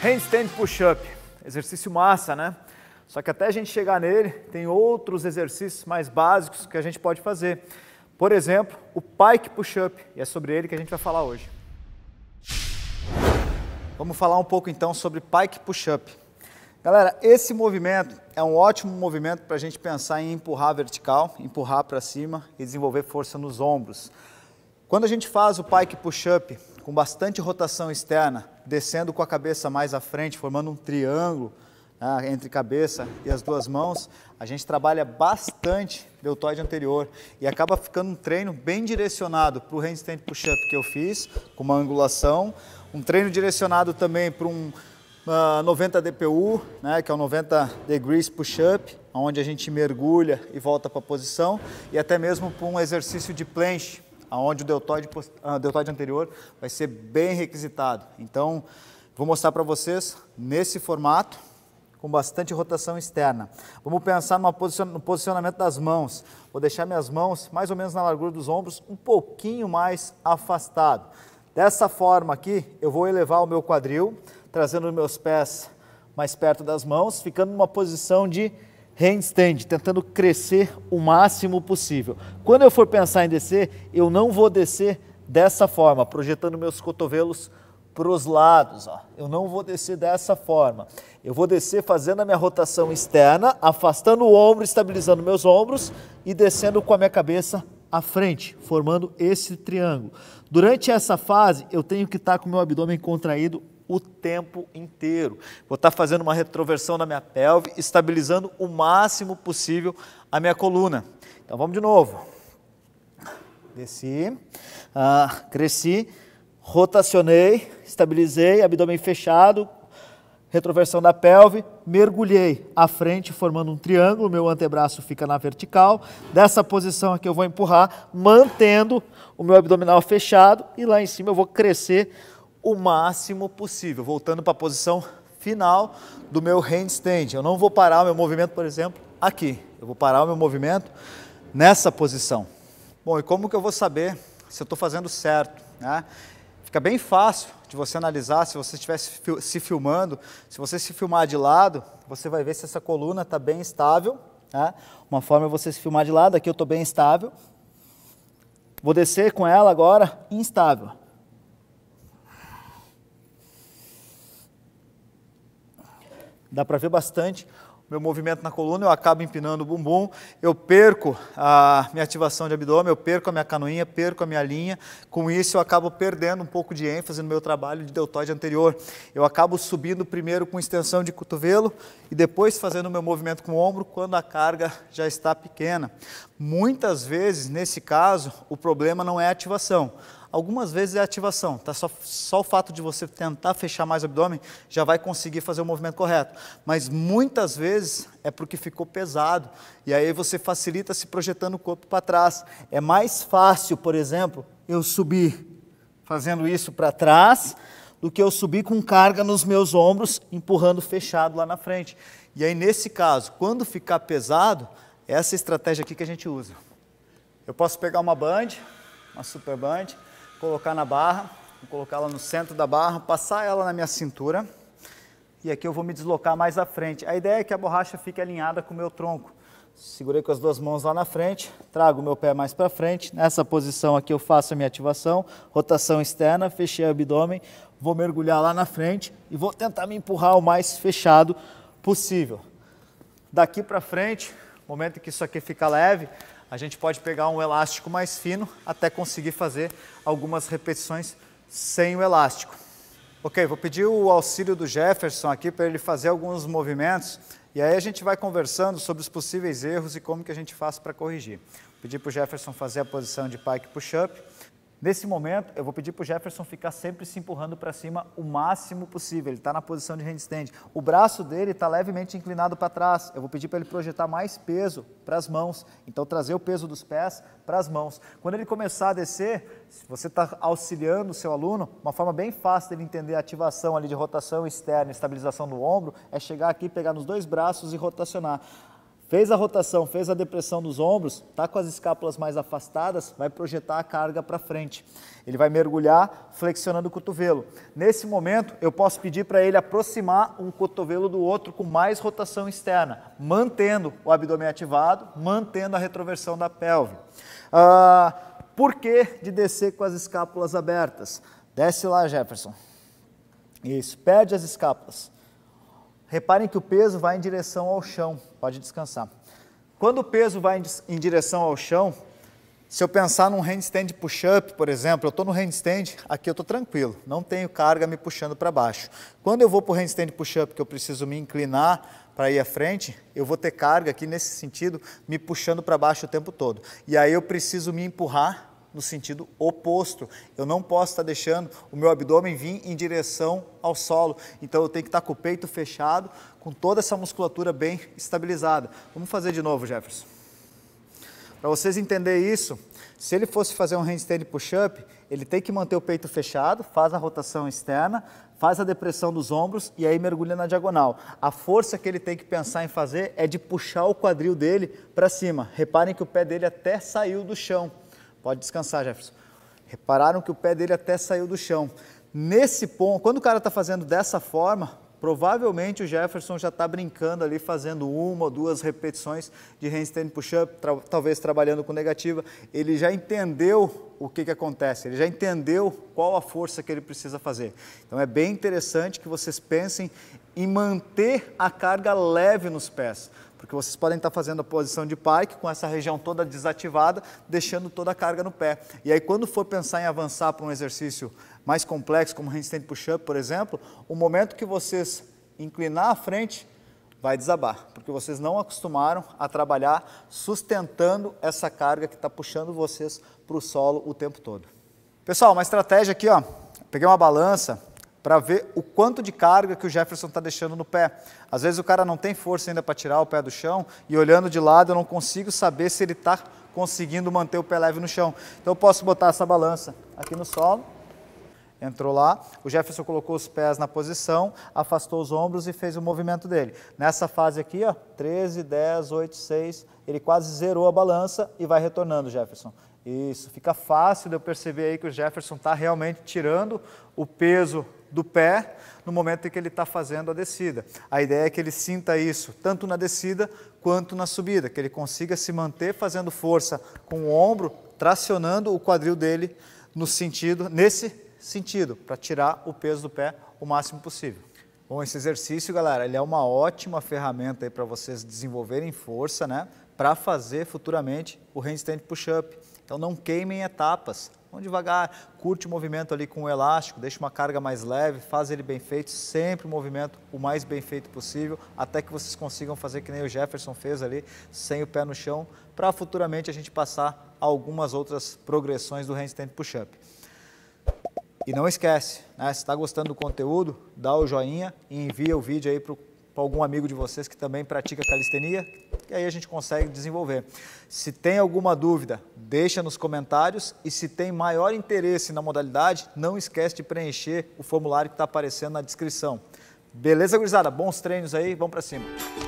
Handstand push-up, exercício massa, né? Só que até a gente chegar nele, tem outros exercícios mais básicos que a gente pode fazer. Por exemplo, o pike push-up, e é sobre ele que a gente vai falar hoje. Vamos falar um pouco então sobre pike push-up. Galera, esse movimento é um ótimo movimento para a gente pensar em empurrar vertical, empurrar para cima e desenvolver força nos ombros. Quando a gente faz o pike push-up, com bastante rotação externa, descendo com a cabeça mais à frente, formando um triângulo né, entre cabeça e as duas mãos, a gente trabalha bastante deltoide anterior e acaba ficando um treino bem direcionado para o handstand push-up que eu fiz, com uma angulação, um treino direcionado também para um uh, 90 DPU, né, que é o um 90 degrees push-up, onde a gente mergulha e volta para a posição, e até mesmo para um exercício de planche, onde o deltoide, ah, deltoide anterior vai ser bem requisitado. Então, vou mostrar para vocês nesse formato, com bastante rotação externa. Vamos pensar no posicionamento das mãos. Vou deixar minhas mãos mais ou menos na largura dos ombros, um pouquinho mais afastado. Dessa forma aqui, eu vou elevar o meu quadril, trazendo os meus pés mais perto das mãos, ficando numa posição de handstand, tentando crescer o máximo possível. Quando eu for pensar em descer, eu não vou descer dessa forma, projetando meus cotovelos para os lados. Ó. Eu não vou descer dessa forma. Eu vou descer fazendo a minha rotação externa, afastando o ombro, estabilizando meus ombros e descendo com a minha cabeça à frente, formando esse triângulo. Durante essa fase, eu tenho que estar com o meu abdômen contraído o tempo inteiro. Vou estar fazendo uma retroversão na minha pelve, estabilizando o máximo possível a minha coluna. Então vamos de novo. Desci, ah, cresci, rotacionei, estabilizei, abdômen fechado, Retroversão da pelve, mergulhei a frente formando um triângulo, meu antebraço fica na vertical. Dessa posição aqui eu vou empurrar, mantendo o meu abdominal fechado e lá em cima eu vou crescer o máximo possível, voltando para a posição final do meu handstand. Eu não vou parar o meu movimento, por exemplo, aqui. Eu vou parar o meu movimento nessa posição. Bom, e como que eu vou saber se eu estou fazendo certo? Né? Fica bem fácil de você analisar se você estiver se filmando. Se você se filmar de lado, você vai ver se essa coluna está bem estável. Né? Uma forma é você se filmar de lado, aqui eu estou bem estável. Vou descer com ela agora instável. Dá para ver bastante meu movimento na coluna, eu acabo empinando o bumbum, eu perco a minha ativação de abdômen, eu perco a minha canoinha, perco a minha linha. Com isso, eu acabo perdendo um pouco de ênfase no meu trabalho de deltoide anterior. Eu acabo subindo primeiro com extensão de cotovelo e depois fazendo o meu movimento com o ombro quando a carga já está pequena. Muitas vezes, nesse caso, o problema não é a ativação. Algumas vezes é ativação, tá? Só, só o fato de você tentar fechar mais o abdômen já vai conseguir fazer o movimento correto. Mas muitas vezes é porque ficou pesado e aí você facilita se projetando o corpo para trás. É mais fácil, por exemplo, eu subir fazendo isso para trás do que eu subir com carga nos meus ombros, empurrando fechado lá na frente. E aí, nesse caso, quando ficar pesado, é essa estratégia aqui que a gente usa. Eu posso pegar uma band, uma super band, colocar na barra, vou colocar ela no centro da barra, passar ela na minha cintura e aqui eu vou me deslocar mais à frente. A ideia é que a borracha fique alinhada com o meu tronco. Segurei com as duas mãos lá na frente, trago o meu pé mais para frente. Nessa posição aqui eu faço a minha ativação, rotação externa, fechei o abdômen, vou mergulhar lá na frente e vou tentar me empurrar o mais fechado possível. Daqui para frente, momento que isso aqui fica leve, a gente pode pegar um elástico mais fino até conseguir fazer algumas repetições sem o elástico. Ok, vou pedir o auxílio do Jefferson aqui para ele fazer alguns movimentos e aí a gente vai conversando sobre os possíveis erros e como que a gente faz para corrigir. Vou pedir para o Jefferson fazer a posição de pike push-up. Nesse momento, eu vou pedir para o Jefferson ficar sempre se empurrando para cima o máximo possível. Ele está na posição de handstand. O braço dele está levemente inclinado para trás. Eu vou pedir para ele projetar mais peso para as mãos. Então, trazer o peso dos pés para as mãos. Quando ele começar a descer, se você está auxiliando o seu aluno, uma forma bem fácil dele entender a ativação ali de rotação externa, estabilização do ombro, é chegar aqui, pegar nos dois braços e rotacionar. Fez a rotação, fez a depressão dos ombros, está com as escápulas mais afastadas, vai projetar a carga para frente. Ele vai mergulhar flexionando o cotovelo. Nesse momento, eu posso pedir para ele aproximar um cotovelo do outro com mais rotação externa, mantendo o abdômen ativado, mantendo a retroversão da pelve. Ah, por que de descer com as escápulas abertas? Desce lá, Jefferson. Isso, perde as escápulas. Reparem que o peso vai em direção ao chão, pode descansar. Quando o peso vai em direção ao chão, se eu pensar num handstand push-up, por exemplo, eu estou no handstand, aqui eu estou tranquilo, não tenho carga me puxando para baixo. Quando eu vou para o handstand push-up, que eu preciso me inclinar para ir à frente, eu vou ter carga aqui nesse sentido, me puxando para baixo o tempo todo. E aí eu preciso me empurrar no sentido oposto. Eu não posso estar deixando o meu abdômen vir em direção ao solo. Então eu tenho que estar com o peito fechado, com toda essa musculatura bem estabilizada. Vamos fazer de novo, Jefferson. Para vocês entenderem isso, se ele fosse fazer um handstand push-up, ele tem que manter o peito fechado, faz a rotação externa, faz a depressão dos ombros e aí mergulha na diagonal. A força que ele tem que pensar em fazer é de puxar o quadril dele para cima. Reparem que o pé dele até saiu do chão. Pode descansar, Jefferson. Repararam que o pé dele até saiu do chão. Nesse ponto, quando o cara está fazendo dessa forma, provavelmente o Jefferson já está brincando ali, fazendo uma ou duas repetições de handstand push-up, tra talvez trabalhando com negativa. Ele já entendeu o que, que acontece, ele já entendeu qual a força que ele precisa fazer. Então é bem interessante que vocês pensem em manter a carga leve nos pés. Porque vocês podem estar fazendo a posição de pike com essa região toda desativada, deixando toda a carga no pé. E aí, quando for pensar em avançar para um exercício mais complexo, como handstand push-up, por exemplo, o momento que vocês inclinar a frente, vai desabar, porque vocês não acostumaram a trabalhar sustentando essa carga que está puxando vocês para o solo o tempo todo. Pessoal, uma estratégia aqui, ó. Peguei uma balança, para ver o quanto de carga que o Jefferson está deixando no pé. Às vezes o cara não tem força ainda para tirar o pé do chão e olhando de lado eu não consigo saber se ele está conseguindo manter o pé leve no chão. Então eu posso botar essa balança aqui no solo, entrou lá, o Jefferson colocou os pés na posição, afastou os ombros e fez o movimento dele. Nessa fase aqui, ó, 13, 10, 8, 6, ele quase zerou a balança e vai retornando, Jefferson. Isso, fica fácil de eu perceber aí que o Jefferson está realmente tirando o peso do pé no momento em que ele está fazendo a descida. A ideia é que ele sinta isso, tanto na descida quanto na subida, que ele consiga se manter fazendo força com o ombro, tracionando o quadril dele no sentido, nesse sentido, para tirar o peso do pé o máximo possível. Bom, esse exercício, galera, ele é uma ótima ferramenta aí para vocês desenvolverem força, né? Para fazer futuramente o handstand push-up. Então não queimem etapas devagar, curte o movimento ali com o elástico, deixa uma carga mais leve, faz ele bem feito, sempre o movimento o mais bem feito possível, até que vocês consigam fazer que nem o Jefferson fez ali, sem o pé no chão, para futuramente a gente passar algumas outras progressões do handstand push-up. E não esquece, né, se está gostando do conteúdo, dá o joinha e envia o vídeo aí para o para algum amigo de vocês que também pratica calistenia, e aí a gente consegue desenvolver. Se tem alguma dúvida, deixa nos comentários e se tem maior interesse na modalidade, não esquece de preencher o formulário que está aparecendo na descrição. Beleza, gurizada? Bons treinos aí, vamos para cima.